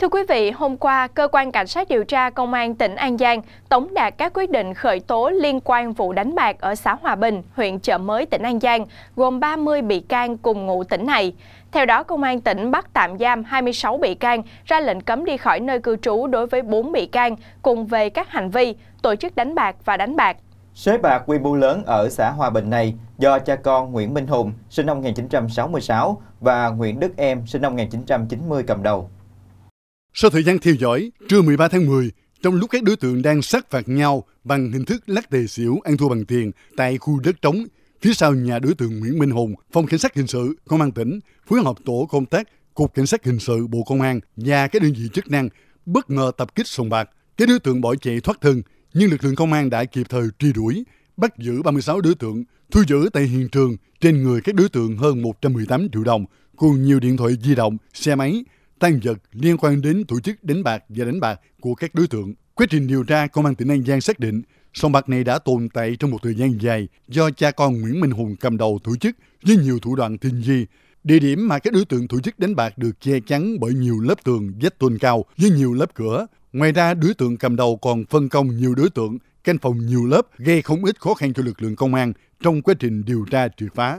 Thưa quý vị, hôm qua, Cơ quan Cảnh sát điều tra Công an tỉnh An Giang tống đạt các quyết định khởi tố liên quan vụ đánh bạc ở xã Hòa Bình, huyện Chợ Mới, tỉnh An Giang, gồm 30 bị can cùng ngụ tỉnh này. Theo đó, Công an tỉnh bắt tạm giam 26 bị can, ra lệnh cấm đi khỏi nơi cư trú đối với 4 bị can cùng về các hành vi tổ chức đánh bạc và đánh bạc. Sới bạc quy mô lớn ở xã Hòa Bình này do cha con Nguyễn Minh Hùng, sinh năm 1966 và Nguyễn Đức Em, sinh năm 1990 cầm đầu. Sau thời gian theo dõi, trưa 13 tháng 10, trong lúc các đối tượng đang sát phạt nhau bằng hình thức lắc đề xỉu ăn thua bằng tiền tại khu đất trống phía sau nhà đối tượng Nguyễn Minh Hùng, phòng cảnh sát hình sự công an tỉnh phối hợp tổ công tác cục cảnh sát hình sự bộ công an và các đơn vị chức năng bất ngờ tập kích sòng bạc. Các đối tượng bỏ chạy thoát thân nhưng lực lượng công an đã kịp thời truy đuổi, bắt giữ 36 đối tượng, thu giữ tại hiện trường trên người các đối tượng hơn 118 triệu đồng cùng nhiều điện thoại di động, xe máy tăng vật liên quan đến tổ chức đánh bạc và đánh bạc của các đối tượng. Quá trình điều tra, Công an tỉnh An Giang xác định sòng bạc này đã tồn tại trong một thời gian dài do cha con Nguyễn Minh Hùng cầm đầu tổ chức với nhiều thủ đoạn tinh vi. Địa điểm mà các đối tượng tổ chức đánh bạc được che chắn bởi nhiều lớp tường vách tôn cao với nhiều lớp cửa. Ngoài ra, đối tượng cầm đầu còn phân công nhiều đối tượng canh phòng nhiều lớp gây không ít khó khăn cho lực lượng công an trong quá trình điều tra triệt phá.